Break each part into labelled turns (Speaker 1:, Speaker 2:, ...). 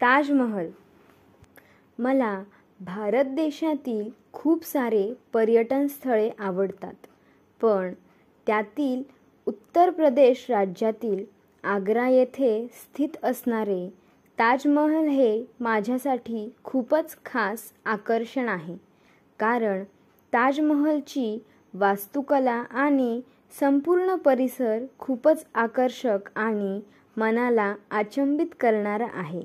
Speaker 1: ताजमहल मला भारत देशातील खूप सारे पर्यटन स्थळे आवडतात पण त्यातील उत्तर प्रदेश राज्यातील आग्रा येथे स्थित असणारे ताजमहल हे माझ्यासाठी खूपच खास आकर्षण आहे कारण ताजमहलची वास्तुकला आणि संपूर्ण परिसर खूपच आकर्षक आणि मनाला आचंबित करणारा आहे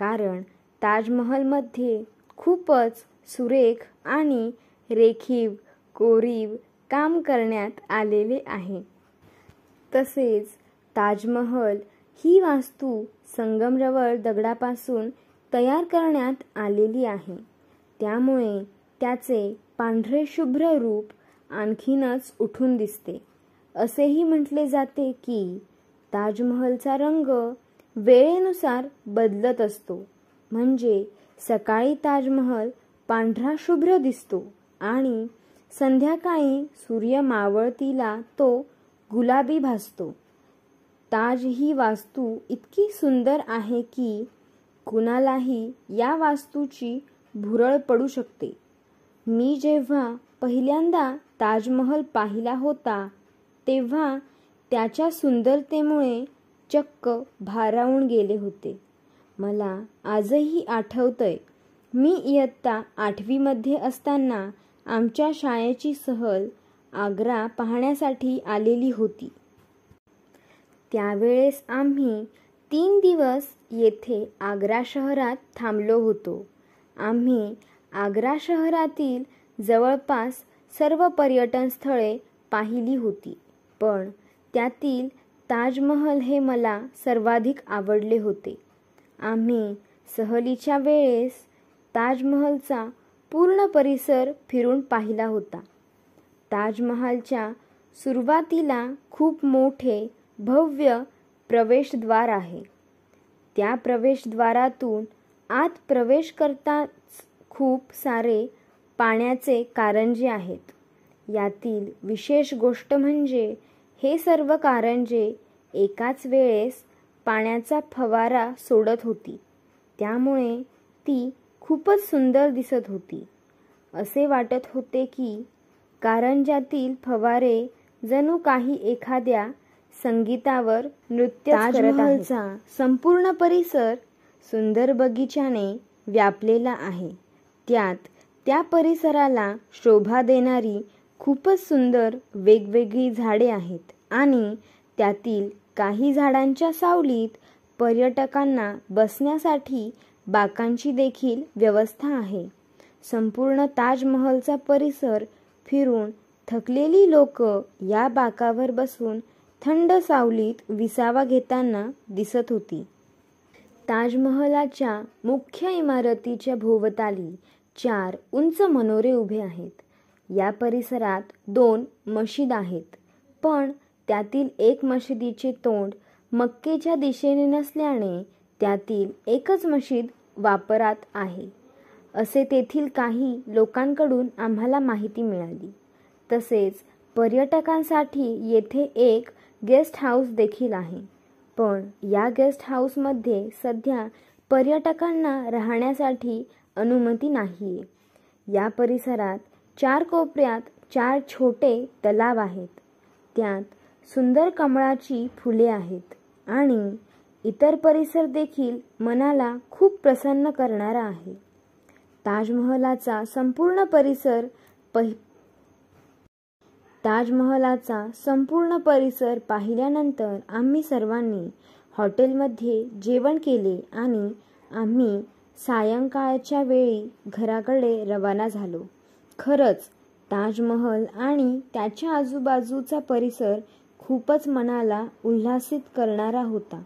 Speaker 1: कारण ताजमहलमध्ये खूपच सुरेख आणि रेखीव कोरीव काम करण्यात आलेले आहे तसेच ताजमहल ही वास्तू संगमरवर दगडापासून तयार करण्यात आलेली आहे त्यामुळे त्याचे पांढरे शुभ्र रूप आणखीनच उठून दिसते असेही म्हटले जाते की ताजमहलचा रंग वेळेनुसार बदलत असतो म्हणजे सकाळी ताजमहल पांढरा शुभ्र दिसतो आणि संध्याकाळी सूर्य मावळतीला तो गुलाबी भासतो ताज ही वास्तू इतकी सुंदर आहे की कुणालाही या वास्तूची भुरळ पडू शकते मी जेव्हा पहिल्यांदा ताजमहल पाहिला होता तेव्हा त्याच्या सुंदरतेमुळे चक्क भारावून गेले होते मला आजही आठवतंय मी इयत्ता आठवीमध्ये असताना आमच्या शाळेची सहल आग्रा पाहण्यासाठी आलेली होती त्यावेळेस आम्ही तीन दिवस येथे आग्रा शहरात थांबलो होतो आम्ही आग्रा शहरातील जवळपास सर्व पर्यटन पाहिली होती पण त्यातील ताजमहल हे मला सर्वाधिक आवडले होते आम्ही सहलीच्या वेळेस ताजमहलचा पूर्ण परिसर फिरून पाहिला होता ताजमहालच्या सुरुवातीला खूप मोठे भव्य प्रवेशद्वार आहे त्या प्रवेशद्वारातून आत प्रवेश करताच खूप सारे पाण्याचे कारंजे आहेत यातील विशेष गोष्ट म्हणजे हे सर्व कारंजे एकाच वेळेस पाण्याचा फवारा सोडत होती त्यामुळे ती खूपच सुंदर दिसत होती असे वाटत होते की कारंजातील फवारे जणू काही एखाद्या संगीतावर नृत्य संपूर्ण परिसर सुंदर बगीचाने व्यापलेला आहे त्यात त्या परिसराला शोभा देणारी खूपच सुंदर वेगवेगळी झाडे आहेत आणि त्यातील काही झाडांच्या सावलीत पर्यटकांना बसण्यासाठी बाकांची देखील व्यवस्था आहे संपूर्ण ताजमहलचा परिसर फिरून थकलेली लोक या बाकावर बसून थंड सावलीत विसावा घेताना दिसत होती ताजमहलाच्या मुख्य इमारतीच्या भोवताली चार उंच मनोरे उभे आहेत या परिसरात दोन मशीद आहेत पण त्यातील एक मशिदीचे तोंड मक्केच्या दिशेने नसल्याने त्यातील एकच मशीद वापरात आहे असे तेथील काही लोकांकडून आम्हाला माहिती मिळाली तसेच पर्यटकांसाठी येथे एक गेस्ट हाऊस देखील आहे पण या गेस्ट हाऊसमध्ये सध्या पर्यटकांना राहण्यासाठी अनुमती नाही या परिसरात चार कोपऱ्यात चार छोटे तलाव आहेत त्यात सुंदर कमळाची फुले आहेत आणि इतर परिसर देखील मनाला खूप प्रसन्न करणारा आहे ताजमहलाचा संपूर्ण परिसर पहि ताजमहलाचा संपूर्ण परिसर पाहिल्यानंतर आम्ही सर्वांनी हॉटेलमध्ये जेवण केले आणि आम्ही सायंकाळच्या वेळी घराकडे रवाना झालो खरंच ताजमहल आणि त्याच्या आजूबाजूचा परिसर खूपच मनाला उल्हासित करणारा होता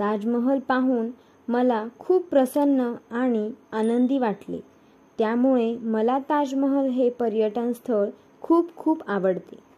Speaker 1: ताजमहल पाहून मला खूप प्रसन्न आणि आनंदी वाटले त्यामुळे मला ताजमहल हे पर्यटन स्थळ खूप खूप आवडते